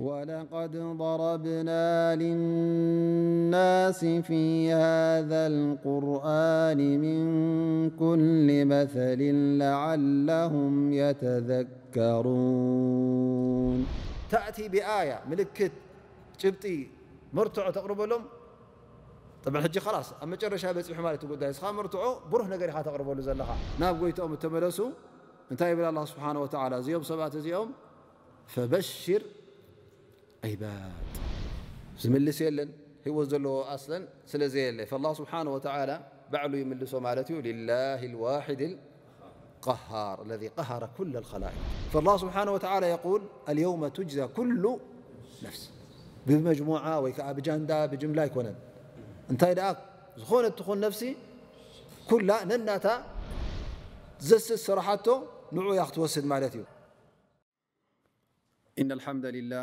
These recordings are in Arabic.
ولقد ضربنا للناس في هذا القرآن من كل مثل لعلهم يتذكرون تأتي بآية ملكة جبتي مرتع تقرب لهم طبعا حجي خلاص أما جرى شاب يسبح تقول دايس خا مرتع بره نقري خا تقرب له زلخا ناب قويتهم التمرسوا انتهي بلا الله سبحانه وتعالى زيوم سبعة زيوم فبشر عباد ملس يلن هو ل أصلا سل يل فالله سبحانه وتعالى بعل يملس ملت لله الواحد القهار الذي قهر كل الخلائق فالله سبحانه وتعالى يقول اليوم تجزى كل نفس بمجموعة بجند بجملة يكن انت إذا ዝኾነ ትኹን ነፍሲ ኩላ ነናታ ዘስስ ስራሓቶ ንዑ ያ ክትወስድ ማለት እዩ ኢና ልሓምዳ ልላህ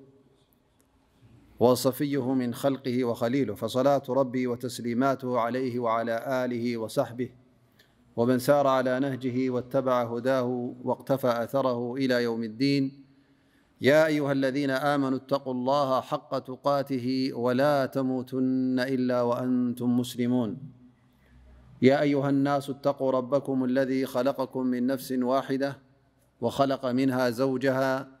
وصفيه من خلقه وخليله فصلاة ربي وتسليماته عليه وعلى آله وصحبه ومن سار على نهجه واتبع هداه واقتفى أثره إلى يوم الدين يا أيها الذين آمنوا اتقوا الله حق تقاته ولا تموتن إلا وأنتم مسلمون يا أيها الناس اتقوا ربكم الذي خلقكم من نفس واحدة وخلق منها زوجها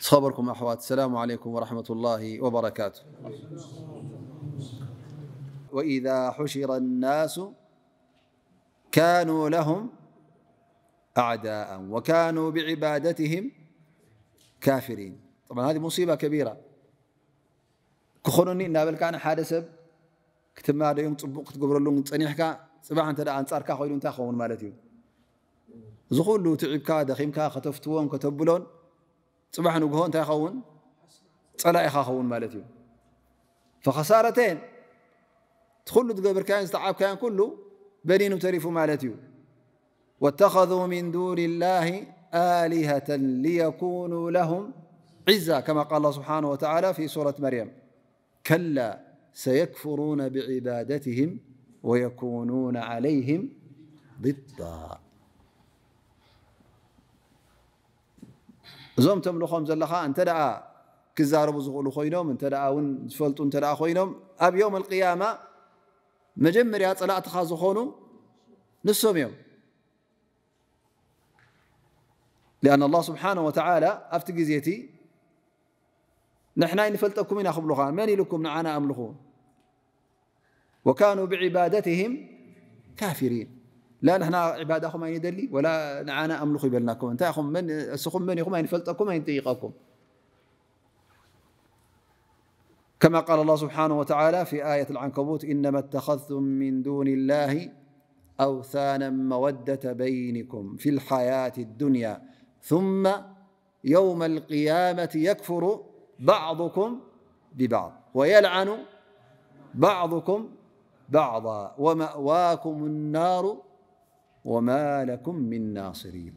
صبركم أحوات السلام عليكم ورحمة الله وبركاته وإذا حشر الناس كانوا لهم أعداء وكانوا بعبادتهم كافرين طبعا هذه مصيبة كبيرة ክኾኑኒ እናበልካ ሓደ ሰብ تقبر ፅቡቅ ክትገብረሉ ፀኒሕካ ፅባሕ እተ ኣንፃርካ ኮይኑ እንታይ ክኸውን ማለት እዩ እዚ ኩሉ ትዒብካ ደኺምካ ከተፍትዎን ከተብሎን ፅባሕ ንግሆ እንታይ ይኸውን ፀላ ኢኻ ኸውን فخسارتين እዩ ፈኸሳረተን ትኩሉ ትገብርካዮን ዝተዓብካዮን ኩሉ በኒኑ ተሪፉ ማለት እዩ واتخذوا من دون الله آلهة ليكونوا لهم عزة كما قال الله سبحانه وتعالى في سورة مريم كلا سيكفرون بعبادتهم ويكونون عليهم ضدا እዞም ተምልኾም ዘለካ እንተ ደኣ ክዛረቡ ዝኽእሉ ኮይኖም እንተ ውን ዝፈልጡ እተ ኮይኖም ኣብ ዮም القያማ መጀመርያ ፀላእትኻ ዝኾኑ ንሶም እዮም ኣን ኣላ ስብሓን وتعلى ኣብቲ ግዜ እቲ ንሕናይ ንፈልጠኩም ኢና ክብሉኻ መን ኢልኩም ንዓና ኣምልኹ ወካኑ ብዕባደትህም ካፊሪን لا نحن عبادكم ما يدلي ولا نعانا أملخ يبلناكم انت اخو من أسخم من يخو ما فلتكم ما ينتيقكم كما قال الله سبحانه وتعالى في آية العنكبوت إنما اتخذتم من دون الله أوثانا مودة بينكم في الحياة الدنيا ثم يوم القيامة يكفر بعضكم ببعض ويلعن بعضكم بعضا ومأواكم النار وما لكم من ناصرين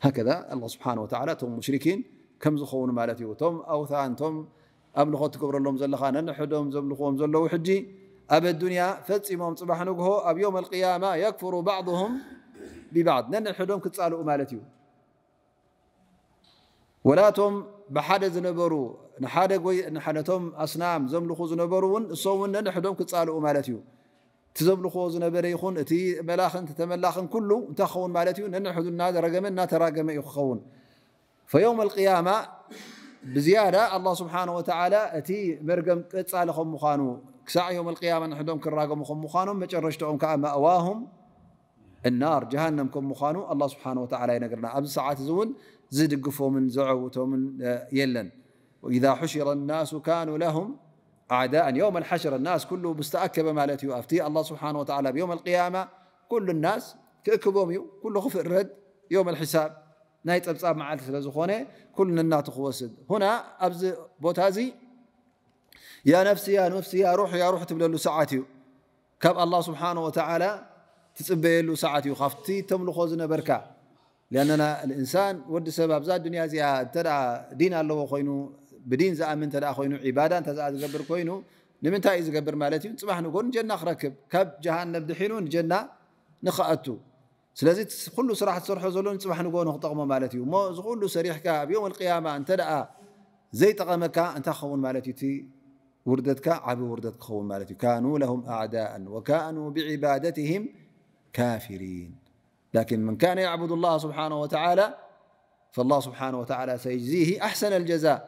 هكذا الله سبحانه وتعالى ቶም مሽرኪን ከም ዝኸውኑ ማለት እዩ ቶም ኣውታን ቶም ኣምልኾ ትገብረሎም ዘለኻ ነንሕዶም ዘምልኽዎም ዘለዉ ሕጂ ኣብ ኣዱንያ ፈፂሞም ፅባሕ ንግሆ ኣብ ዮም القያማ የክፍሩ ባዕضهም ብባዕድ ነንሕዶም ክፃልኡ ማለት እዩ ወላቶም ብሓደ ዝነበሩ ነቶም ኣስናም ዘምልኹ ዝነበሩ እውን እሶም ውን ነንሕዶም ክፃልኡ ማለት እዩ እቲ ዘምልኽዎ ዝነበረ ይኹን እቲ መላኽን ተመላኽን ኩሉ እንታይ ክኸውን ማለት እዩ ነንሕዙ እናረገመ እናተራገመ እዩ ክኸውን ፈየውም ልቅያማ ብዝያዳ ኣላ ስብሓን ወተዓላ እቲ መርገም ቀፃሊ ከም ምዃኑ ክሳዕ ዮም ልቅያማ ንሕዶም ክራገሙ ከም ምዃኖም መጨረሽትኦም ከዓ ማእዋሁም النار جهنم كم مخانو الله سبحانه وتعالى ينقرنا أبز ساعات زون زد قفو من زعوتو من يلن وإذا حشر الناس كانوا لهم أعداء يوم الحشر الناس كله مستأكب مالتي وأفتي الله سبحانه وتعالى بيوم القيامة كل الناس كأكبهم كل خف الرد يوم الحساب نايت أبصاب مع ألف لزخونة كل الناس خوسد هنا أبز بوتازي يا نفسي يا نفسي يا روح يا روح تبلل ساعاتي كب الله سبحانه وتعالى تسبيل ساعاتي خفتي تملخو بركة لأننا الإنسان ودي سبب زاد الدنيا زي تدع دين الله وخينو ብዲን ዝኣምን እተ ኮይኑ ዒባዳ እንተ ዝገብር ኮይኑ ንምንታይ እዩ ዝገብር ማለት እዩ ፅባሕ ንጎ ንጀና ክረክብ ካብ ጀሃንም ድሒኑ ንጀና ንኽኣቱ ስለዚ ኩሉ ስራሕ ትሰርሖ ዘሎ ንፅባሕ ንጎ ንክጠቕሞ ማለት እዩ እሞ እዚ ኩሉ ሰሪሕካ ኣብ ዮም ቅያማ እንተ ደኣ ዘይጠቐመካ እንታይ ክኸውን ማለት እዩ እቲ ውርደትካ ዓብዪ ውርደት ክኸውን ማለት እዩ ካኑ ለሁም ኣዕዳء ወካኑ ብዕባደትህም ካፊሪን ላኪን መን ካነ ያዕቡድ ላه ስብሓه ወተላ فالله ስብሓه ወተላ ሰይጅዚህ ኣሕሰነ الጀዛእ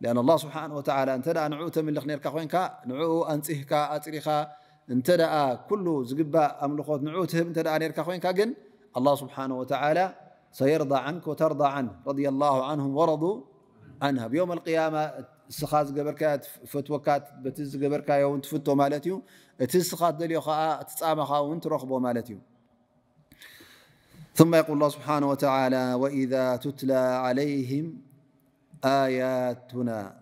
لأن الله سبحانه وتعالى أنت دا نعوت من لخنير كخوين كا نعو أنصهك أطريخا أنت دا كل زقبة أملخوت نعوته أنت دا نير كخوين كا جن الله سبحانه وتعالى سيرضى عنك وترضى عنه رضي الله عنهم ورضوا عنها بيوم القيامة سخاز جبركا فتوكات بتز جبركا يوم تفتو مالتيو تسخات دليو خاء تسامة خاء وانت رخبو مالتيو ثم يقول الله سبحانه وتعالى وإذا تتلى عليهم آياتنا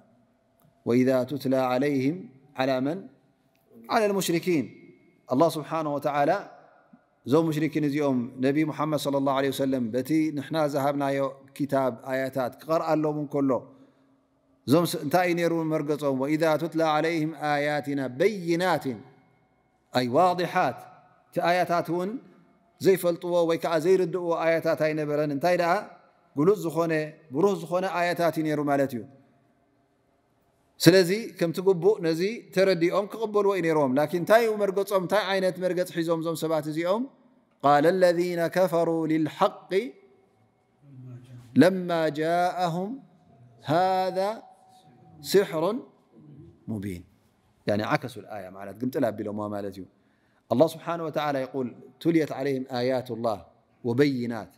وإذا تتلى عليهم على من على المشركين الله سبحانه وتعالى ዞም ሙሽርኪን እዚኦም ነቢ ሙሓመድ صለ ላه ለ ሰለም በቲ ንሕና ዝሃብናዮ ክታብ ኣያታት ክቐርኣሎም እንከሎ እዞም እንታይ እዩ ነይሩ መርገፆም ወኢዛ ትትላ ዓለይህም ኣያትና በይናትን ኣይ ዋضሓት እቲ ኣያታት እውን ዘይፈልጥዎ ወይ ከዓ ዘይርድእዎ ኣያታት ኣይነበረን እንታይ ደኣ ጉሉፅ ዝኾነ ብሩህ ዝኾነ ኣያታት እዩ ነይሩ ማለት እዩ ስለዚ ከምቲ ግቡእ ነዚ ተረዲኦም ክቕበልዎ እዩ ነይሮም ላን እንታይ ዩ መርገፆም እንታይ ዓይነት መርገፅ ሒዞም ዞም ሰባት እዚኦም ቃል ለذነ ከፈሩ ልልሓق ለማ ጃእሁም ሃذ ስሕሩ ሙቢን ዓከሱ ኣያ ማለት ግምጥል ኣቢሎምዋ ማለት እዩ الله سبحانه وتعالى يقول تليت عليهم آيات الله وبينات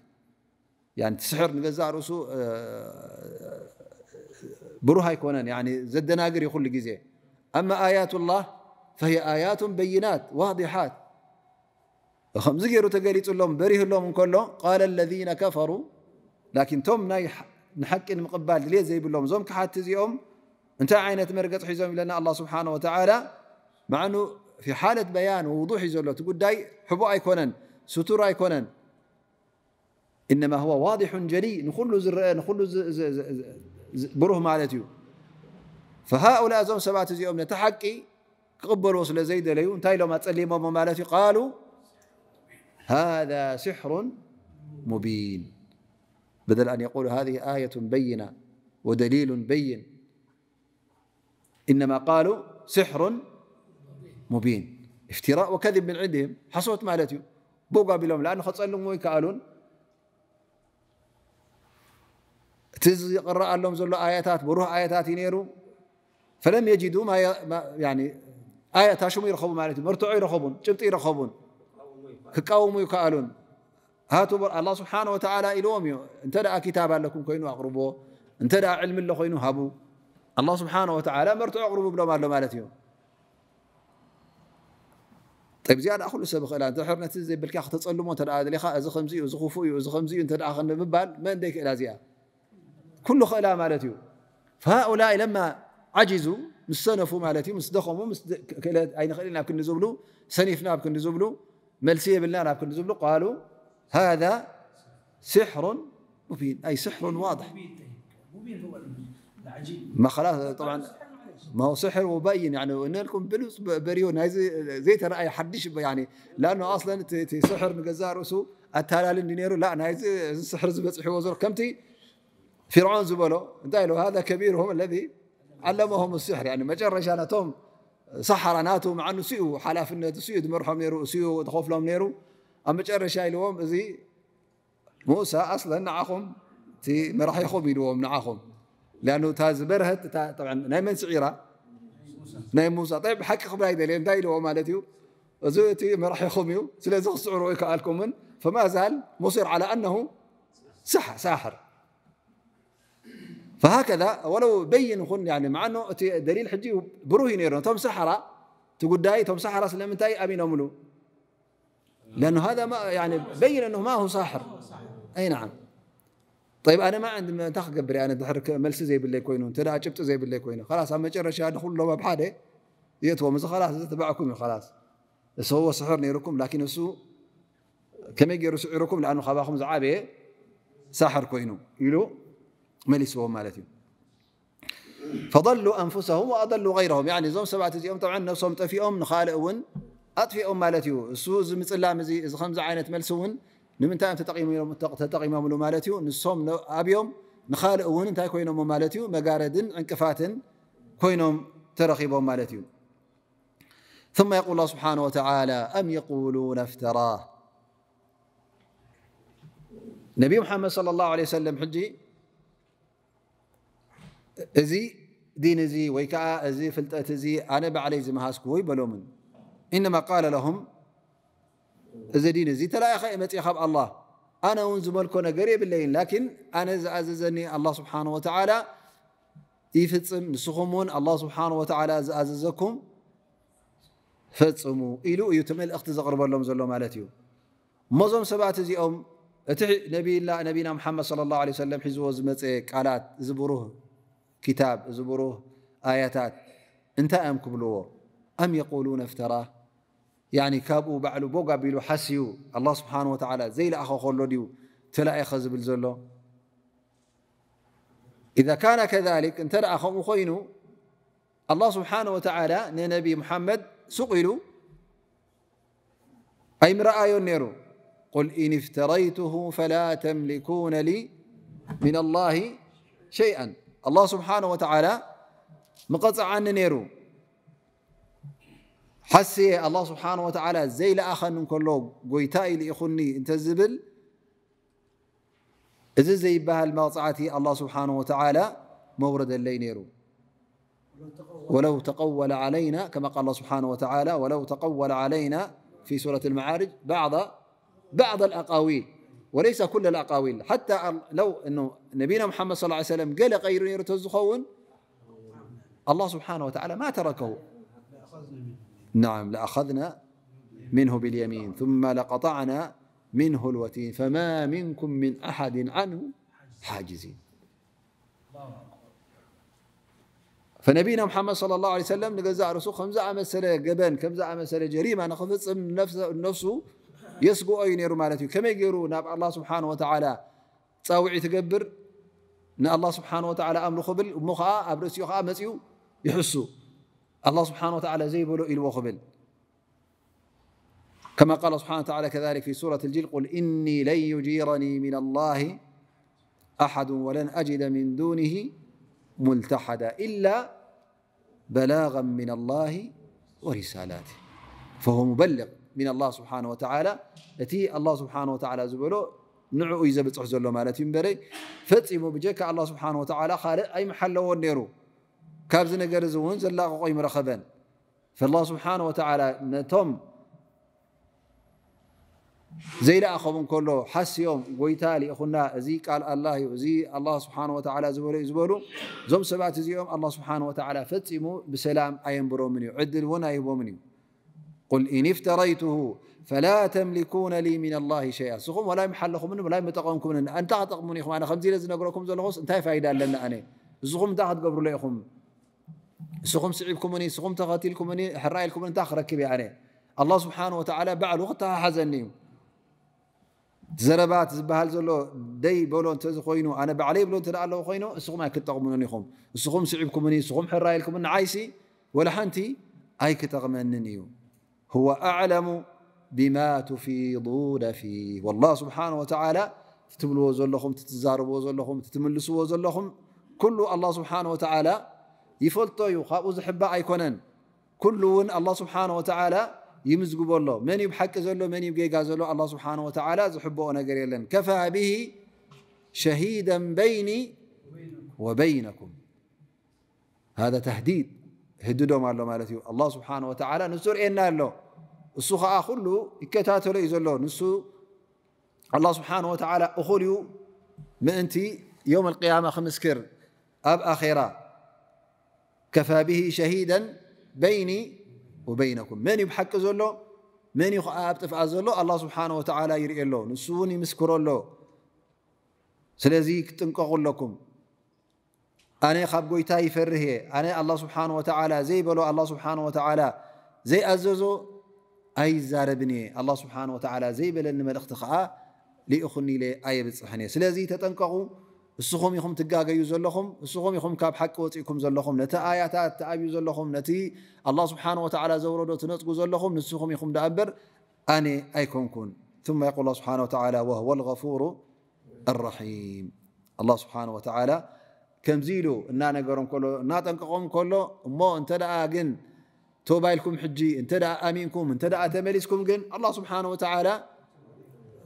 يعني تسحر نبزار رسو آه، آه، بروها يكون يعني يقول لك جزء أما آيات الله فهي آيات بينات واضحات خمس جيرو تقاليت لهم بريه لهم كله قال الذين كفروا لكن توم ناي نحك إن مقبال ليه زي لهم زوم كحات تزيهم انت عينة مرقت حزوم لنا الله سبحانه وتعالى مع أنه في حالة بيان ووضوح زوله تقول داي حبو أيكونن ستور أيكونن انما هو واضح جلي نخل زر نخل بره مالتي فهؤلاء زوم سبعه زيوم نتحقي قبروا وصل زيد ليون انت لو ما تصلي مو مالتي قالوا هذا سحر مبين بدل ان يقول هذه ايه بينه ودليل بين انما قالوا سحر مبين افتراء وكذب من عندهم حصوت مالتي بوقا بلهم لانه خصلهم ويكالون እቲ ዝቕረኣሎም ዘሎ ኣያታት ብሩህ ኣያታት እዩ ነይሩ ፈለም የጂዱ ኣያ ታሽሙ ይረኸቡ ማለት እዩ መርትዖ ይረኸቡን ጭብጢ ይረኸቡን ክቃወሙ ይከኣሉን ሃቱ ኣላ ስብሓን ወተዓላ ኢልዎም እዩ እንተ ደኣ ክታብ ኣለኩም ኮይኑ ኣቕርብዎ እንተ ደኣ ዕልሚ ኣሎ ኮይኑ ሃቡ ኣላ ስብሓን ወተዓላ መርትዖ ኣቕርቡ ብሎም ኣሎ ማለት እዩ طيب كل سب خلا حرنت زي بلك تፀلሞ እዚ ከምዚ እዩ እዚ ክፉእ እዩ እዚ ከምዚ እዩ እንተ ክንብባል መን ደይ ክእላ እዚኣ كل خلا مالتي فهؤلاء لما عجزوا مستنفوا مالتي مس دخموا أين خلينا بكن زبلو سنفنا بكن زبلو ملسية بالنار بكن زبلو قالوا هذا سحر مبين أي سحر واضح ما خلاص طبعا ما هو سحر مبين يعني قلنا لكم بلوس بريون هاي زي, زي ترى اي حدش يعني لانه اصلا تي سحر مقزار اسو اتالا لندينيرو لا هاي سحر زبت حوزر كم فرعون زبلو دايلو هذا كبيرهم الذي علمهم السحر يعني ما جرش انا توم سحر ناتو مع انه سيو حلف انه سيو مرحم نيرو سيو تخوف لهم نيرو اما جرش هاي لهم زي موسى اصلا نعاهم تي ما راح يخوب يلوهم نعاهم لانه تاز برهت تا طبعا نايم من سعيره نايم موسى طيب حقق بلاي لان دايلو مالتيو وزوتي ما راح يخوميو سلازو سعرو كالكم من فما زال مصر على انه سحر ساحر فهكذا ولو بين يعني مع انه دليل حجي بروهي نير توم سحرة داي توم سحرة سلم اي ابي نملو لانه هذا ما يعني بين انه ما هو ساحر اي نعم طيب انا ما عندي ما قبري انا تحرك ملس زي بالله كوينو انت لا جبت زي بالله كوينو خلاص اما جرى شاد كله ما بحاله مز خلاص تبعكم خلاص هو سحر نيركم لكن اسو كما يجي سعركم لانه خباكم زعابي ساحر كوينو يلو መሊስዎም ማለት እዩ ፈضሉ ኣንፍሰም ኣضሉ غይረም እዞም ሰባት እዚኦም ዓ ነብሶም ጠፊኦም ንካልእ እውን ኣጥፊኦም ማለት እዩ እሱ እዚ ምፅላም እዚ እዚ ከምዚ ዓይነት መልሲ እውን ንምንታይ እዮም ተጠቂሞምሉ ማለት እዩ ንሶም ኣብዮም ንካልእ እውን እንታይ ኮይኖም ማለት እዩ መጋረድን ዕንቅፋትን ኮይኖም ተረኺቦም ማለት እዩ ثم يقول الله سبحانه وتعالى أم يقولون افتراه نبي محمد صلى الله عليه وسلم حجي እዚ ዲን እዚ ወይ ከዓ እዚ ፍልጠት እዚ ኣነ ባዕለይ ዝመሃስክዎ ይበሎምን እነማ ቃለ ለሁም እዚ ዲን እዚ ተላኢኸ የ መፅእ ካብ ኣላ ኣነ እውን ዝመልኮ ነገር የብለይን ላኪን ኣነ ዝኣዘዘኒ ኣላ ስብሓን ወተዓላ ይፍፅም ንስኹም እውን ኣላ ስብሓን ወተዓላ ዝኣዘዘኩም ፈፅሙ ኢሉ እዩ እቲ መልእኽቲ ዘቕርበሎም ዘሎ ማለት እዩ እሞዞም ሰባት እዚኦም እቲ ነቢና ሙሓመድ ለ ላ ለ ሰለም ሒዝዎ ዝመፀ ቃላት ዝብሩህ كتاب بره آياتات نت م كبلዎ أم يقولون افتراه يعني كابو بعل بق بل حس الله سبحانه وتعلى زيلأخ ل ي تلئخ بل ل إذا كان كذلك ت م ين الله سبحانه وتعالى نبي محمد سقلو أي رأي نر قل إن افتريته فلا تملكون لي من الله شيئا الله سبحانه وتعالى عن نيرو حسي الله ስብሓه و ዘይለኣኸኒ እከሎ ጎይታ ኢልኢኹኒ እንተ ዝብል እዚ ዘይበሃል መቕፅዓቲ الله ስብሓه و መውረደለይ ነይሩ ولو تقول علينا كما قال الله سبحانه وتعالى ولو تقول علينا في سورة المعارج بعض, بعض الأقاويل وليس كل الأقاويل حتى لو أنه نبينا محمد صلى الله عليه وسلم قال غير يرتزخون الله سبحانه وتعالى ما تركه نعم لأخذنا منه باليمين ثم لقطعنا منه الوتين فما منكم من أحد عنه حاجزين فنبينا محمد صلى الله عليه وسلم نقزع رسول خمزع مسألة جبان كمزع مسألة جريمة نخفض نفسه, نفسه የስግኦ እዩ ነይሩ ማለት እዩ ከመይ ገይሩ ናብ ኣላ ስብሓን ወተዓላ ፃውዒ ትገብር ንኣላ ስብሓን ወተዓላ ኣምልኹ ብል እሞ ከዓ ኣብ ርእሲኡ ከዓ መፅኡ ይሕሱ ኣላ ስብሓን ወተዓላ ዘይበሎ ኢልዎ ክብል كما قال سبحانه وتعالى كذلك في سورة الجل قل إني لن يجيرني من الله أحد ولن أجد من دونه ملتحدا إلا بلاغا من الله ورسالاته فهو مبلغ من الله ስብሓه و እቲ الله ስብሓه و ዝበሎ ንዕኡ ዩ ዘብፅሕ ዘሎ ማለት እዩ በረይ ፈፂሙ ብጀካ ኣه ስብሓه و ካልእ ኣይመሓለዎን ነይሩ ካብዚ ነገር እዚ እውን ዘላቕቆ ይምረኸበን فالله ስብሓه و ነቶም ዘይለኣኸም ከሎ ሓስዮም ጎይታ ሊኢኹና እዚ ቃል ኣላ እዩ እዚ ኣላ ስብሓን ወላ ዝበሉ እዩ ዝበሉ እዞም ሰባት እዚኦም ኣላ ስብሓን ወላ ፈፂሙ ብሰላም ኣየንብሮምን እዩ ዕድል እውን ኣይህቦምን እዩ قل إن افتريته فلا تملكون لي من الله شيئا سخم ولا يمحل لكم منه ولا يمتقون منه أنت أتقمون إخوان أنا خمزي لازم أقول لكم زلغوص أنت فايدة لنا أنا سخم أنت أتقبروا لكم سخم سعبكم مني سخم تغاتلكم مني حرائي لكم أنت أخركب يعني الله سبحانه وتعالى بعد وقتها حزني زربات زبهال زلو دي بولو أنت زخوينو أنا بعلي بلو تلقى الله وخوينو سخم أنا كنت أقمون لكم سخم سعبكم مني سخم حرائي لكم من عايسي ولا حنتي أي كنت أقمنني يوم هو أعلم بما تفيضون فيه والله سبحانه وتعالى تتبلዎ ዘለኹ تتዛربዎ ዘለኹ تتمልسዎ ዘለኹ كل الله سبحانه وتعالى يፈلጦ እዩ ካብኡ ዝحب كل الله سبحانه وتعالى يمزقو بالله من يبحك زلو من يبقى زلو الله سبحانه وتعالى زحبو أنا የለን كفى به شهيدا بيني وبينكم هذا تهديد ህድዶም ኣሎ ማለት እዩ ኣላ ስብሓን ወተዓላ ንሱ ርእየና ኣሎ እሱ ከዓ ኩሉ ይከታተሎ እዩ ዘሎ ንሱ ኣላ ስብሓን ወተዓላ እኹል እዩ ምእንቲ ዮም ልቅያማ ክምስክር ኣብ ኣኼራ ከፋ ብሂ ሸሂዳ በይኒ ወበይነኩም መን እዩ ብሓቂ ዘሎ መን እዩ ከዓ ኣብ ጥፍኣ ዘሎ ኣላ ስብሓን ወተዓላ ይርኢ ኣሎ ንሱ እውን ይምስክሮ ኣሎ ስለዚ ክጥንቀቑ ኣለኩም ኣነ ካብ ጎይታ ይፈርህ እየ ኣነ ኣላ ስብሓን ወተላ ዘይበሎ ኣላ ስብሓን ወተዓላ ዘይኣዘዞ ኣይዛረብን እየ ኣላ ስብሓን ወተዓላ ዘይበለኒ መልእኽቲ ከዓ ልኢኹኒ ኢለ ኣየብፅሕን እየ ስለዚ ተጠንቀቑ እስኹም ኢኹም ትጋገዩ ዘለኹም እስኹም ኢኹም ካብ ሓቂ ወፂእኩም ዘለኹም ነቲ ኣያታት ተኣብዩ ዘለኹም ነቲ ኣላ ስብሓን ወተዓላ ዘውረዶ ትነፅጉ ዘለኹም ንስኹም ኢኹም ዳ እበር ኣነ ኣይኮንኩን ثم يقول الله سبحانه وتعالى وهو الغفور الرحيم الله سبحانه وتعالى ከምዚ ኢሉ እናነገሮም ሎ እናጠንቀቆም ከሎ እሞ እንተ ግን ቶባ ኢልኩም ሕጂ እንተ ኣሚንኩም እተ ተመሊስኩም ግን ኣላ ስብሓን ወተላ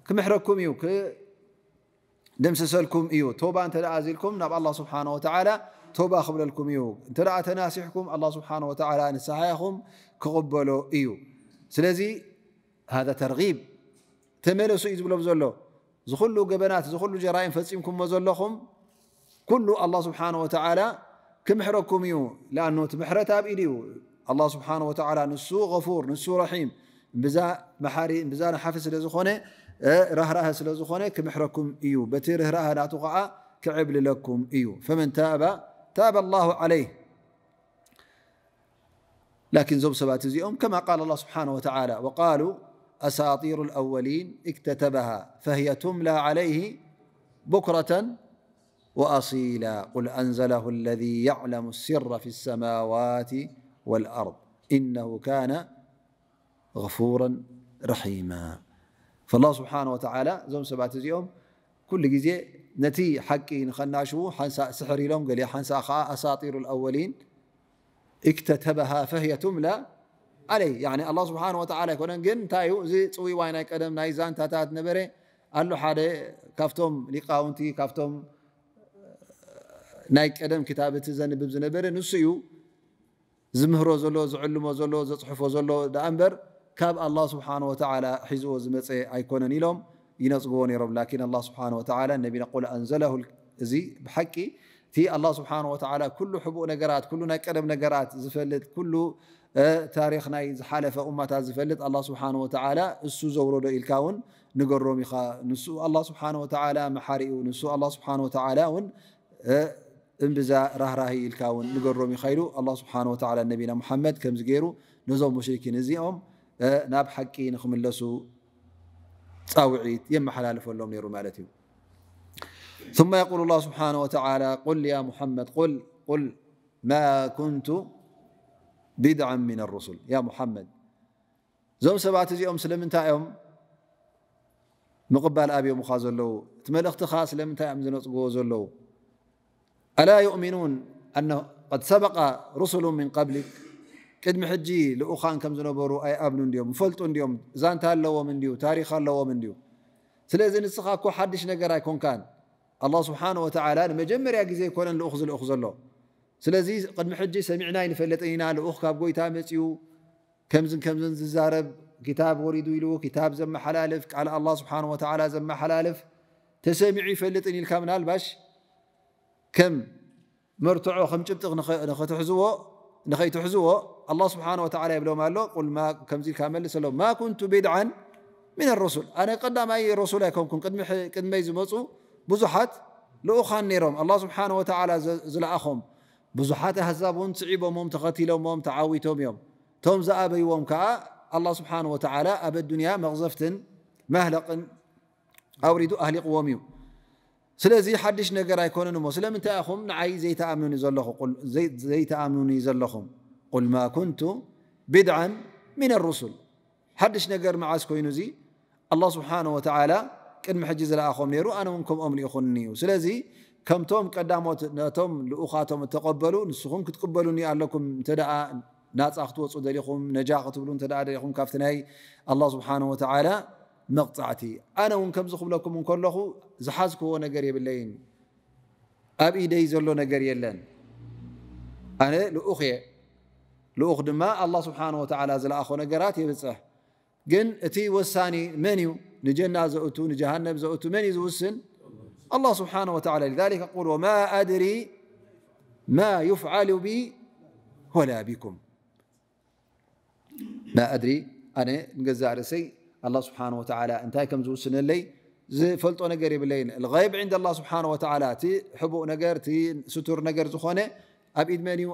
ክምሕረኩም እዩ ክደምስሰልኩም እዩ ቶባ እንተ ኣዚልኩም ናብ ኣላ ስብሓን ወተላ ቶባ ክብለልኩም እዩ እንተ ተናሲሕኩም ኣ ስብሓን ወተላ ንስሓያኹም ክቕበሎ እዩ ስለዚ ሃذ ተርغብ ተመለሱ እዩ ዝብሎም ዘሎ ዝኩሉ ገበናት ዝኩሉ ጀራይን ፈፂምኩምዎ ዘለኹም ኩሉ ኣላه ስብሓን ወተዓላ ክምሕረኩም እዩ ንኣን እቲ ምሕረት ኣብ ኢድ እዩ ኣላ ስብሓን ወተዓላ ንሱ غፉር ንሱ ረሒም ብዛ መሓሪ ብዛ ንሓፊ ስለ ዝኾነ ራህራህ ስለ ዝኾነ ክምሕረኩም እዩ በቲ ርህራህ ናቱ ከዓ ክዕብልለኩም እዩ ፈመን ታባ ታባ ላሁ ዓለይህ لكن ዞም ሰባት እዚኦም كما قال الله سبحانه وتعالى وقالوا أساطير الأولين اكتتبها فهي تملى عليه بكرة واصيلا قل انزله الذي يعلم السر في السماوات والارض انه كان غفورا رحيما فالله سبحانه وتعالى م سبت م كل ዜ نت حቂ نخنشو سحر لم ل أساطير الأولين اكتتبها فهي تملى علي يعن الله سبحانه وتعالى يكن ن ፅوي ي قدم ي زنتታت نبر ل ካفቶم لقاونت ካفቶም ናይ ቀደም ክታብ እቲ ዘንብብ ዝነበረ ንሱ እዩ ዝምህሮ ዘሎ ዝዕልሞ ዘሎ ዘፅሕፎ ዘሎ ኣ እምበር ካብ ኣላ ስብሓ ወላ ሒዝዎ ዝመፀ ኣይኮነን ኢሎም ይነፅግቦ ነይሮም ላን ኣ ስብሓ ወላ ነቢና ቁል ኣንዘለሁ እዚ ብሓቂ እቲ ኣላ ስብሓ ወላ ኩሉ ሕቡእ ነገራት ኩሉ ናይ ቀደም ነገራት ዝፈልጥ ኩሉ ታሪክ ናይ ዝሓለፈ እማታት ዝፈልጥ ኣ ስብሓ ወላ እሱ ዘውረዶ ኢልካ እውን ንገሮም ኢኻ ንሱ ስብሓ ወላ መሓሪኡ ንሱ ስብሓ ወላ እውን እምብዛ ራህራህ ኢልካ ውን ንገሮም ይኸይሉ ኣላ ስብሓን ወላ ነቢና ሙሓመድ ከምዚ ገይሩ ነዞም ሙሽርኪን እዚኦም ናብ ሓቂ ንክምለሱ ፃውዒት የመሓላልፈሎም ነይሩ ማለት እዩ ثم يقول الله سبحانه وتعالى قل يا محمد قل قل ما كنت بدعا من الرسل يا محمد እዞም ሰባት እዚኦም ስለምንታይ እዮም ምቕባል ኣብዮም ኻ ዘለው እቲ መልእኽቲኻ ስለምንታይ እዮም ዝነፅግዎ ዘለው ألا يؤمنون أن قد سبق رسل من قبلك قدم محجي لأخان كم زنبر أي أمن ديم فلط ديم زانت من ديو تاريخ من ديو سلذ نسخ ك حدش نجر يكون كان الله سبحانه وتعالى مجمر يا زي يكون لأخذ لأخذ له سلذ قد محجي سمعنا نفلطنا لأخ كاب قويتا مسيو كمزن كمزن زارب كتاب وريد له كتاب زم حلالف على الله سبحانه وتعالى زم حلالف تسمع يفلطني الكامنال باش ከም መርትዖ ከም ጭብጢቕ ንኸትሕዝዎ ንኸይትሕዝዎ ኣላ ስብሓን ወተዓላ የብሎም ኣሎ ከምዚ ኢልካ መልስ ኣሎ ማ ኩንቱ ቢድዓን ምን ረሱል ኣነ ቀዳማይ ረሱል ኣይኮንኩን ቅድመይ ዝመፁ ብዙሓት ልኡኻን ነይሮም ኣላ ስብሓን ወተዓላ ዝለኣኾም ብዙሓት ኣህዛብ እውን ስዒቦሞም ተኸቲሎሞም ተዓዊቶም እዮም እቶም ዝኣበይዎም ከዓ ኣላ ስብሓን ወተዓላ ኣብ ኣዱንያ መቕዘፍትን ማህለቕን ኣውሪዱ ኣህሊቕዎም እዩ ስለዚ ሓድሽ ነገር ኣይኮነን እሞ ስለምንታይ ንዓይ ዘይተኣምኑኒ ዘለኹም ቁል ማ ኩንቱ ብድዓ ምን ሩሱል ሓድሽ ነገር መዓዝ ኮይኑ እዚ ኣላ ስብሓን ወተላ ቅድሚ ሕጂ ዝለኣኾም ነይሩ ኣነ እውን ከምኦም ንኢኹን እዩ ስለዚ ከምቶም ቀዳሞት ነቶም ልኡኻቶም እተቐበሉ ንስኹም ክትቅበሉኒ ኣለኩም እንተ ደኣ ናፃ ክትወፁ ደሊኹም ነጃ ክትብሉ እንተ ደኣ ደሊኹም ካብቲ ናይ ኣላ ስብሓን ወተላ መቕፃዕቲ ኣነ እውን ከምዚ ክብለኩም እንከለኹ ዝሓዝክዎ ነገር የብለይን ኣብ ኢደይ ዘሎ ነገር የለን ኣነ ልኡኽ እየ ልኡኽ ድማ ኣላ ስብሓን ወተላ ዝለኣኾ ነገራት የብፅሕ ግን እቲ ወሳኒ መን እዩ ንጀና ዘእቱ ንጀሃነም ዘእቱ መን እዩ ዝውስን ኣላ ስብሓን ወተላ لذሊከ ቁል ወማ ኣድሪ ማ ይፍዓሉ ቢ ወላ ቢኩም ማ ኣድሪ ኣነ ንገዛእ ርእሰይ الله سبحانه وتعالى انتي كم زوسن لي فلطو نجر يبلين الغيب عند الله سبحانه وتعالى تي حبو نجر تي ستور نجر زخونه اب ايد مانيو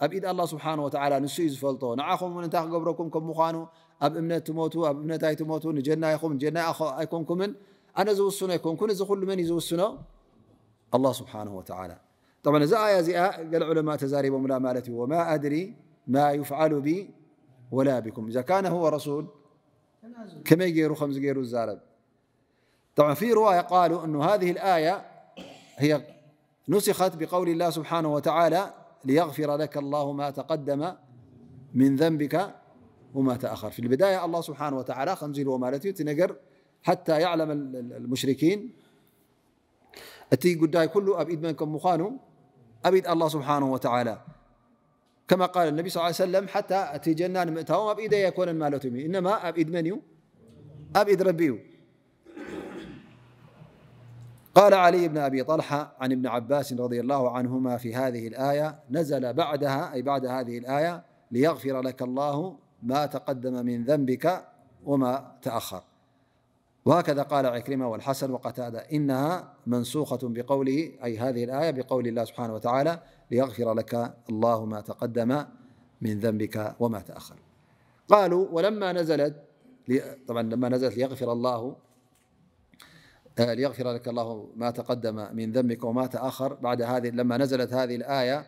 اب ايد الله سبحانه وتعالى نسو يزفلطو نعاخم من انتاخ قبركم كم مخانو اب امنا تموتو اب امنا تاي تموتو نجنا يخوم نجنا ايكون كمن انا زوسن يكون كون زخل من يزوسنو الله سبحانه وتعالى طبعا زي آية زي آه قال علماء تزاريب ملا مالتي وما أدري ما يفعل بي ولا بكم إذا كان هو رسول كم يجيرو خمس جيرو الزارب طبعا في رواية قالوا أن هذه الآية هي نسخت بقول الله سبحانه وتعالى ليغفر لك الله ما تقدم من ذنبك وما تأخر في البداية الله سبحانه وتعالى خنزل ومالتي تنقر حتى يعلم المشركين أتي قداي كله أبيد منكم مخانو أبيد الله سبحانه وتعالى كما قال النبي صلى الله عليه وسلم حتى أتي جنة ንምእታዎም أب إيدي يكون المال إنما أب إيد منيو أب إيد ربيو قال علي بن أبي طلحة عن ابن عباس رضي الله عنهما في هذه الآية نزل بعدها أي بعد هذه الآية ليغفر لك الله ما تقدم من ذنبك وما تأخر وهكذا قال عكرمة والحسن وقتادة إنها منسوخة بقوله أي هذه الآية بقول الله سبحانه وتعالى ليغفر لك الله ما تقدم من ذنبك وما تأخر قالوا ولما نزلت طبعا لما نزلت ليغفر الله آه، ليغفر لك الله ما تقدم من ذنبك وما تأخر بعد هذه لما نزلت هذه الآية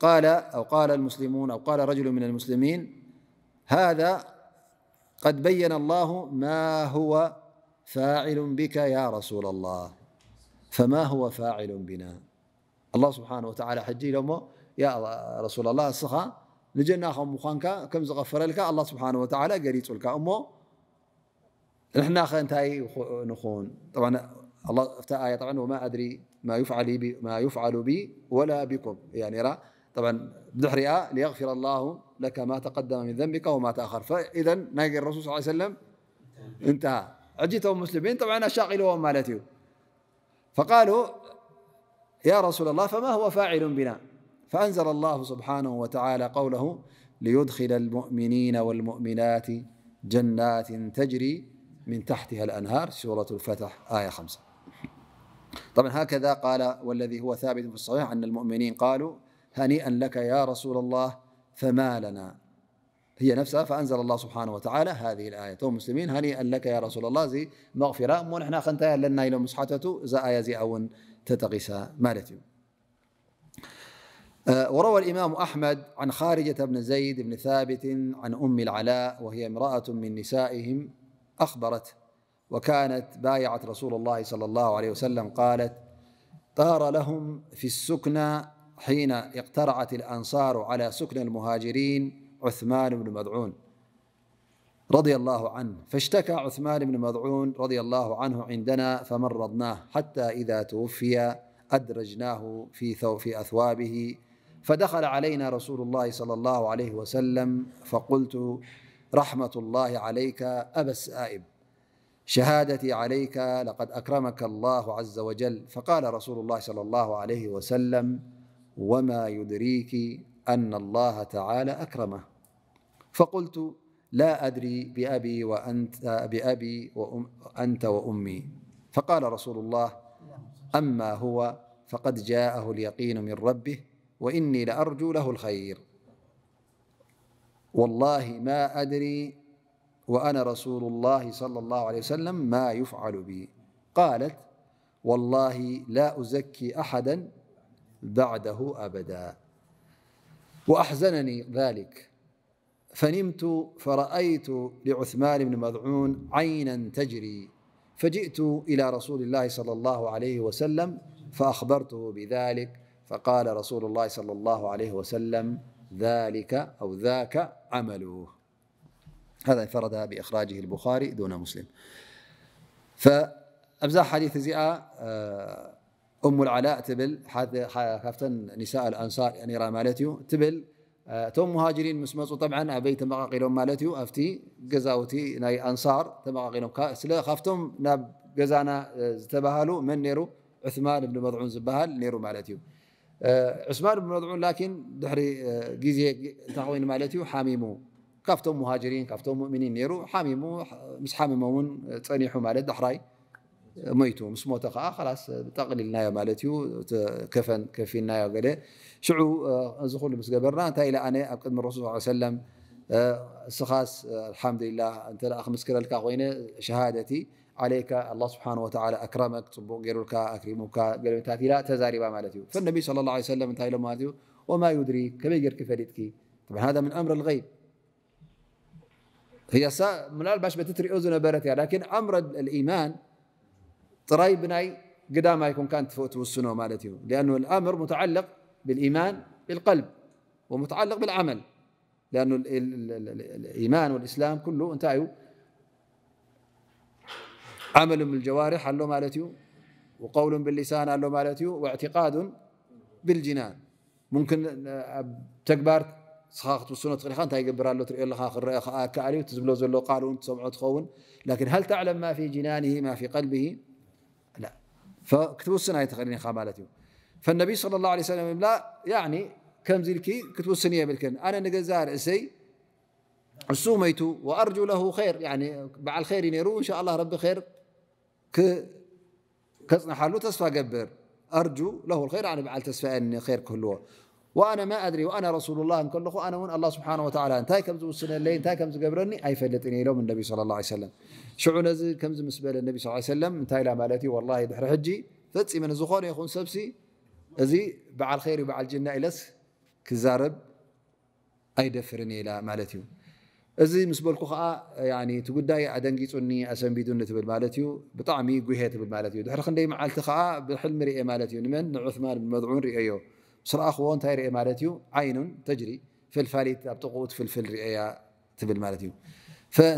قال أو قال المسلمون أو قال رجل من المسلمين هذا قد بين الله ما هو فاعل بك يا رسول الله فما هو فاعل بنا الله سبحانه وتعالى حجي لم يا رسول الله س نجنا خانك كم لك الله سبحانه وتعالى قريت لك أمه نحن نت نخون طبعا الله آية طبعا وما أدري ما يفعل, ما يفعل بي ولا بكم يعني طبعا ر ليغفر الله لك ما تقدم من ذنبك وما تأخر فإذا ي الرسول صلى الله عليه وسلم انتهى أجتهم مسلمين طبعا شاغلهم مالتي فقالوا يا رسول الله فما هو فاعل بنا فأنزل الله سبحانه وتعالى قوله ليدخل المؤمنين والمؤمنات جنات تجري من تحتها الأنهار سورة الفتح آية خمسة طبعا هكذا قال والذي هو ثابت في الصحيح أن المؤمنين قالوا هنيئا لك يا رسول الله فما لنا هي نفسها فأنزل الله سبحانه وتعالى هذه الآية مسلمين هنيئا لك يا رسول الله زي مغفرة مو نحن ኣለና لنا الى ሓተቱ እዛ ኣያ زي اون ተጠቂሳ مالتي أه، وروى الإمام أحمد عن خارجة بن زيد بن ثابت عن أم العلاء وهي امرأة من نسائهم أخبرت وكانت بايعت رسول الله صلى الله عليه وسلم قالت طار لهم في السكنى حين اقترعت الأنصار على سكن المهاجرين عثمان بن مضعون رضي الله عنه فاشتكى عثمان بن مضعون رضي الله عنه عندنا فمرضناه حتى إذا توفي أدرجناه في, في أثوابه فدخل علينا رسول الله صلى الله عليه وسلم فقلت رحمة الله عليك أبا السائب شهادتي عليك لقد أكرمك الله عز وجل فقال رسول الله صلى الله عليه وسلم وما يدريك أن الله تعالى أكرمه فقلت لا أدري بأبي وأنت, بأبي وأنت وأمي فقال رسول الله أما هو فقد جاءه اليقين من ربه وإني لأرجو له الخير والله ما أدري وأنا رسول الله صلى الله عليه وسلم ما يفعل بي قالت والله لا أزكي أحدا بعده أبدا وأحزنني ذلك فنمت فرأيت لعثمان بن مذعون عينا تجري فجئت إلى رسول الله صلى الله عليه وسلم فأخبرته بذلك فقال رسول الله صلى الله عليه وسلم ذلك أو ذاك عمله هذا انفردها بإخراجه البخاري دون مسلم فأبزاح حديث ز أم العلاء تبل ካፍተ نሳء الأንሳር ነራ ማለት እዩ ትብል እቶም مهاجሪን ምስ መፁ طع ኣበይ ተመቃቂሎም ማለት እዩ ኣብቲ ገዛውቲ ናይ ኣንሳር ተመቃቂሎም ካብቶም ናብ ገዛና ዝተባሃሉ መን ነሩ ዑثማን እብኒ መضዑን ዝበሃል ነሩ ማለት እዩ ዑስማን እብኒ መضዑን ላን ድሕሪ ግዜ እንታይ ኮይኑ ማለት እዩ ሓሚሙ ካብቶም مهاجሪን ካብቶም ሙؤምኒን ነሩ ሓሚሙ ምስ ሓሚሞ ውን ፀኒሑ ማለት ዳሕራይ ميتو مس موتا آه، خلاص تقلي لنا مالتيو كفن كفي لنا يا شعو آه، زخول مس قبرنا انت الى انا قد من الرسول صلى الله عليه وسلم آه، سخاس الحمد لله انت لا اخ مسكر لك شهادتي عليك الله سبحانه وتعالى اكرمك تبوك يرولك اكرمك قلبي تاتي لا تزاري مالتيو فالنبي صلى الله عليه وسلم انت الى مالتيو وما يدري كم يقر كفريتك طبعا هذا من امر الغيب هي سا من الباش بتتري اذن برتها لكن امر الايمان ጥራይ ብናይ ግዳም ኣይኮንካ ትውስኖ ማለት እዩ لأن الأምር متعلق بالإيማን بالقልብ ومتعلق بالعመል لأن الإيማን والإسላም كل እንታይ እዩ ዓመል بالجዋርح ኣሎ ማለት እዩ وقول باللሳን ኣሎ ማለት እዩ واعتقاد بالجናን ሙምكን ኣብ ተግባር ስኻ ክትውስኖ ትኽእል ኢኻ እንታይ ይገብር ኣሎ ትሪኦ ኣለኻ ክረአ ከኣልዩ ዝብሎ ዘሎ ቃል እውን ትሰምዖ ትኸውን ላكን هل ተعለም ማ في ጅናንه ማ في قልبه فكتوسن هاي تخليني خامالتي فالنبي صلى الله عليه وسلم لا يعني كم زلكي كتوسن يا بالكن أنا نجزار أسي السوميت وأرجو له خير يعني مع الخير ينيرو إن شاء الله رب خير ك كصنحلو تسفى قبر أرجو له الخير يعني مع تسفى أن خير كله وانا ما ادري وانا رسول الله كله انا ون الله سبحانه وتعالى انت كم لي انتاي كم زغبرني ايفلطني يلوم النبي صلى الله عليه وسلم شعو نز كم مسبل النبي صلى الله عليه وسلم انت لا مالتي والله دحر حجي فصي من زخون يخون سبسي እዚ በዓል ኸይሪ በዓል ጅና ኢለስ ክዛረብ ኣይደፍርን ኢላ ማለት እዩ እዚ ምስ በልኩ ከዓ እቲ ጉዳይ ኣደንጊፁኒ ኣሰንቢዱኒ ትብል ማለት እዩ ብጣዕሚ ጉሄ ትብል ማለት እዩ ድሕሪ ክንደይ መዓልቲ ከዓ ብሕልሚ ርአ ማለት እዩ ንመን ንዑማን ብመድዑን ርአዮ ስረኣኽዎ እንታይ ርአ ማለት እዩ ዓይኑን ተጅሪ ፈልፋሊት ኣብ ጥቕኡ ትፍልፍል ርአያ ትብል ማለት እዩ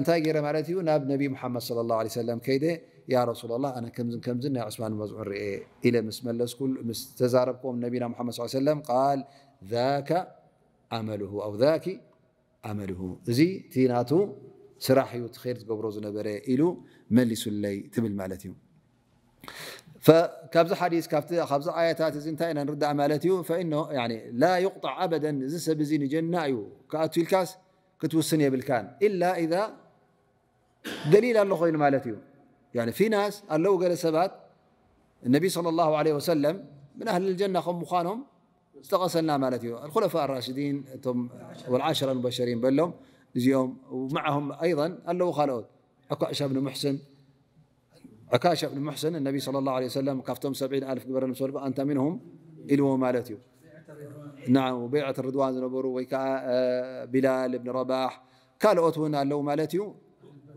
እንታይ ገይረ ማለት እዩ ናብ ነቢ ሙሓመድ صለ ላه ለ ሰለም ከይደ ያ ረሱላ ላ ኣነ ከምዝን ከምዝን ናይ ዑስማን መዝዑ ርአ ኢለ ምስ መለስኩ ምስ ተዛረብኩም ነቢና ሙሓመድ ስ ሰለም ቃል ذካ ኣመልሁ ኣው ذኪ ኣመልሁ እዚ እቲ ናቱ ስራሕ እዩ ቲኸይር ዝገብሮ ዝነበረ ኢሉ መሊሱለይ ትብል ማለት እዩ فكبز حديث كابت خبز آياتات انتا نرد نردع مالتيو فإنه يعني لا يقطع أبدا بزين جنة جنايو كأتو الكاس كتوسن بالكان إلا إذا دليل الله خير مالتيو يعني في ناس لو قال سبات النبي صلى الله عليه وسلم من أهل الجنة خم مخانهم استغسلنا مالتيو الخلفاء الراشدين والعشرة المبشرين بلهم زيهم ومعهم أيضا الله خالود أكو أشاب بن محسن عكاشة بن محسن النبي صلى الله عليه وسلم كفتم سبعين ألف قبر مسولف أنت منهم إلو مالتي نعم وبيعة الرضوان زنبرو ويكا آه، بلال بن رباح قال أتونا لو مالتي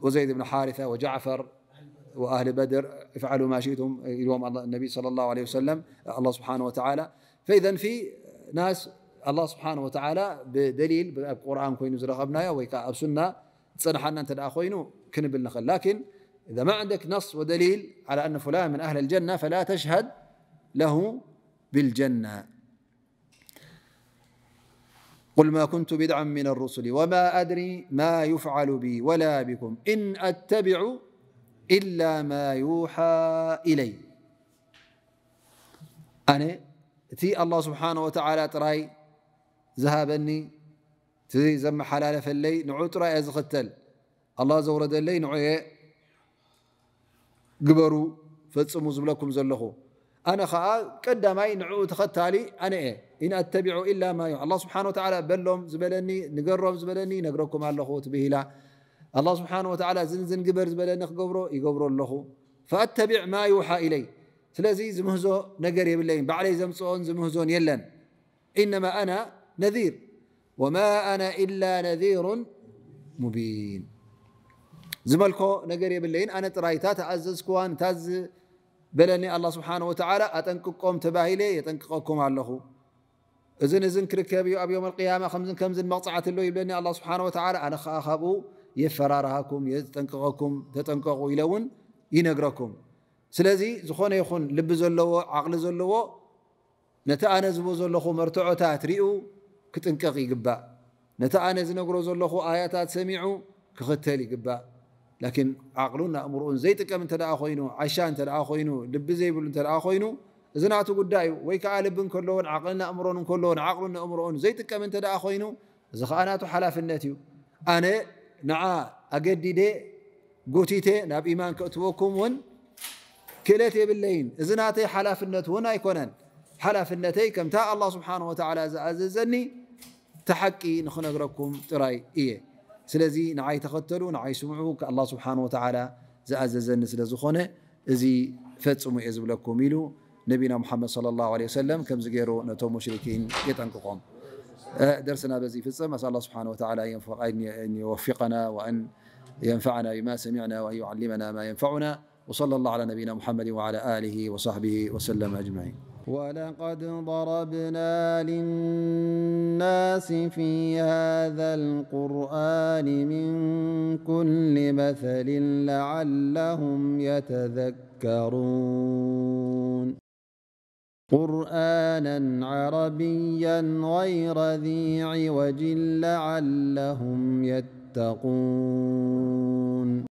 وزيد بن حارثة وجعفر وأهل بدر افعلوا ما شئتم اليوم النبي صلى الله عليه وسلم الله سبحانه وتعالى فإذا في ناس الله سبحانه وتعالى بدليل بالقرآن كوين زرخبنا ويكا أبسنا سنة أنت دا خينو كنبل نخل لكن إذا ما عندك نص ودليل على أن فلان من أهل الجنة فلا تشهد له بالجنة قل ما كنت بدعا من الرسل وما أدري ما يفعل بي ولا بكم إن أتبع إلا ما يوحى إلي أنا تي الله سبحانه وتعالى تراي ذهبني تي زم حلال في الليل نعود تراي ختل الله الليل نعود ግበሩ ፈፅሙ ዝብለኩም ዘለኹ ኣነ ከዓ ቀዳማይ ንዕኡ ተኸታሊ ኣነ እየ ኢንኣተቢዑ ኢላ ማ ዩ ኣላ ስብሓን ወላ በሎም ዝበለኒ ንገሮም ዝበለኒ ነግረኩም ኣለኹ ትብሂላ ኣላ ስብሓን ወላ ዝንዝን ግበር ዝበለኒ ክገብሮ ይገብሮ ኣለኹ ፈኣተቢዕ ማ ይውሓ ኢለይ ስለዚ ዝምህዞ ነገር የብለይን ባዕለይ ዘምፅኦን ዝምህዞን የለን ኢነማ ኣና ነذር ወማ ኣና ኢላ ነذሩ ሙቢን ዝበልኮ ነገር የብለይን ኣነ ጥራይታ ተኣዘዝክዋን እታ ዝበለኒ ኣላ ስብሓን ወተዓላ ኣጠንቅቆም ተባሂለ የጠንቅቀኩም ኣለኹ እዝን እዝን ክርከብ እዩ ኣብ ዮም ቅያማ ከምዝን ከምዝን መቕፅዓት ኣሎ ይብለኒ ኣላ ስብሓን ወተዓላ ኣነ ከዓ ካብኡ የፈራርሃኩም የጠንቅቀኩም ተጠንቀቑ ኢለ እውን ይነግረኩም ስለዚ ዝኾነ ይኹን ልቢ ዘለዎ ዓቕሊ ዘለዎ ነቲ ኣነ ዝቦ ዘለኹ መርትዖታት ርኡ ክጥንቀቕ ይግባእ ነቲ ኣነ ዝነግሮ ዘለኹ ኣያታት ሰሚዑ ክኽተል ይግባእ لكن عقلና እምርኡ ዘይጥቀም እተ ኮይኑ ዓሻ እተ ኮይኑ ልቢ ዘይብሉ እተ ኮይኑ እዚ ናቱ ጉዳይ እዩ ወይ ከዓ ልቢ ከለዎን ዓቕልና እምሮን ከለዎን ዓቕሉና እምርኦን ዘይጥቀም እተ ኮይኑ እዚ ከዓ ናቱ ሓላፍነት እዩ ኣነ ንዓ ኣገዲደ ጎቲቴ ናብ ኢማን ክእትወኩም ውን ክእለት የብለይን እዚ ናተይ ሓላፍነት እውን ኣይኮነን ሓላፍነተይ ከምታ ኣላ ስብሓን ወላ ዝኣዘዘኒ ተሓቂ ንክነግረኩም ጥራይ እየ ስለዚ ንዓይ ተኸተሉ ንዓይ ስምዑ ኣላ ስብሓን ወተዓላ ዝኣዘዘኒ ስለ ዝኾነ እዚ ፈፅሙ እየ ዝብለኩም ኢሉ ነቢና ሙሓመድ صለ ላه ለ ሰለም ከምዚ ገይሩ ነቶም ሙሽርኪን የጠንቅቆም درسنا بزي فصم أسأل الله سبحانه وتعالى أن يوفقنا وأن ينفعنا بما سمعنا وأن يعلمنا ما ينفعنا وصلى الله على نبينا محمد وعلى آله وصحبه وسلم أجمعين ولقد ضربنا للناس في هذا القرآن من كل مثل لعلهم يتذكرون قرآنا عربيا غير ذي عوج لعلهم يتقون